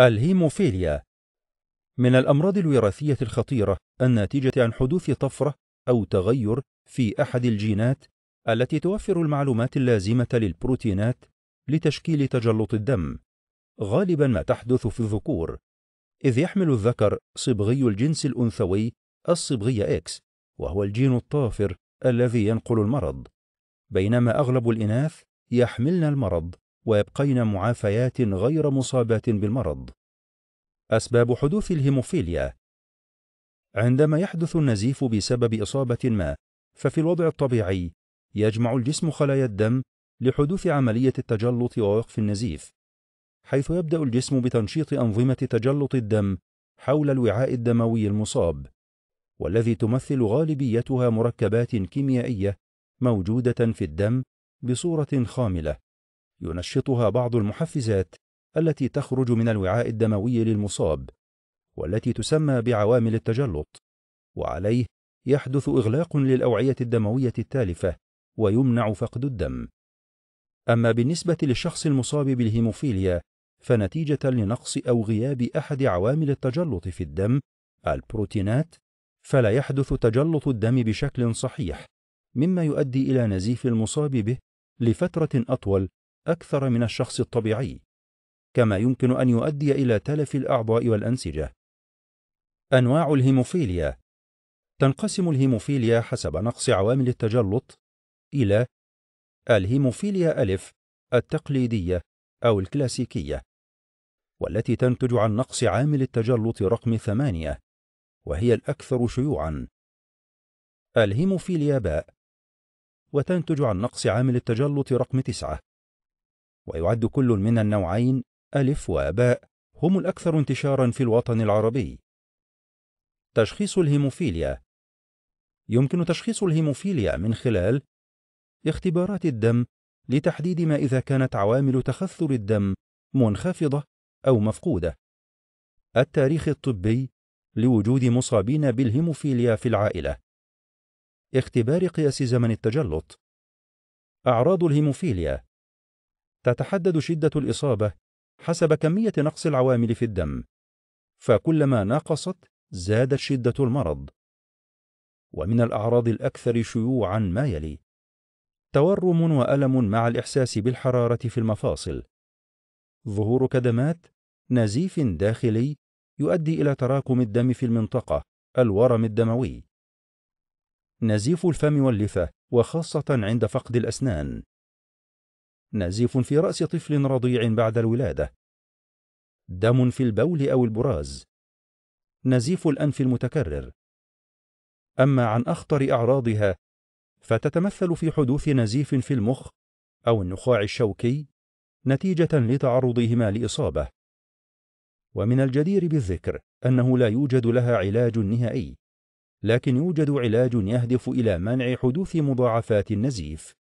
الهيموفيليا من الأمراض الوراثية الخطيرة الناتجة عن حدوث طفرة أو تغير في أحد الجينات التي توفر المعلومات اللازمة للبروتينات لتشكيل تجلط الدم غالبا ما تحدث في الذكور إذ يحمل الذكر صبغي الجنس الأنثوي الصبغية X وهو الجين الطافر الذي ينقل المرض بينما أغلب الإناث يحملن المرض ويبقين معافيات غير مصابات بالمرض أسباب حدوث الهيموفيليا عندما يحدث النزيف بسبب إصابة ما ففي الوضع الطبيعي يجمع الجسم خلايا الدم لحدوث عملية التجلط ووقف النزيف حيث يبدأ الجسم بتنشيط أنظمة تجلط الدم حول الوعاء الدموي المصاب والذي تمثل غالبيتها مركبات كيميائية موجودة في الدم بصورة خاملة ينشطها بعض المحفزات التي تخرج من الوعاء الدموي للمصاب والتي تسمى بعوامل التجلط وعليه يحدث إغلاق للأوعية الدموية التالفة ويمنع فقد الدم أما بالنسبة للشخص المصاب بالهيموفيليا فنتيجة لنقص أو غياب أحد عوامل التجلط في الدم البروتينات فلا يحدث تجلط الدم بشكل صحيح مما يؤدي إلى نزيف المصاب به لفترة أطول أكثر من الشخص الطبيعي، كما يمكن أن يؤدي إلى تلف الأعضاء والأنسجة. أنواع الهيموفيليا تنقسم الهيموفيليا حسب نقص عوامل التجلط إلى الهيموفيليا ألف التقليدية أو الكلاسيكية، والتي تنتج عن نقص عامل التجلط رقم ثمانية، وهي الأكثر شيوعًا. الهيموفيليا باء، وتنتج عن نقص عامل التجلط رقم تسعة، ويعد كل من النوعين ألف وباء هم الأكثر انتشارا في الوطن العربي تشخيص الهيموفيليا يمكن تشخيص الهيموفيليا من خلال اختبارات الدم لتحديد ما إذا كانت عوامل تخثر الدم منخفضة أو مفقودة التاريخ الطبي لوجود مصابين بالهيموفيليا في العائلة اختبار قياس زمن التجلط أعراض الهيموفيليا تتحدد شدة الإصابة حسب كمية نقص العوامل في الدم فكلما نقصت زادت شدة المرض ومن الأعراض الأكثر شيوعا ما يلي تورم وألم مع الإحساس بالحرارة في المفاصل ظهور كدمات نزيف داخلي يؤدي إلى تراكم الدم في المنطقة الورم الدموي نزيف الفم واللثة وخاصة عند فقد الأسنان نزيف في رأس طفل رضيع بعد الولادة دم في البول أو البراز نزيف الأنف المتكرر أما عن أخطر أعراضها فتتمثل في حدوث نزيف في المخ أو النخاع الشوكي نتيجة لتعرضهما لإصابة ومن الجدير بالذكر أنه لا يوجد لها علاج نهائي لكن يوجد علاج يهدف إلى منع حدوث مضاعفات النزيف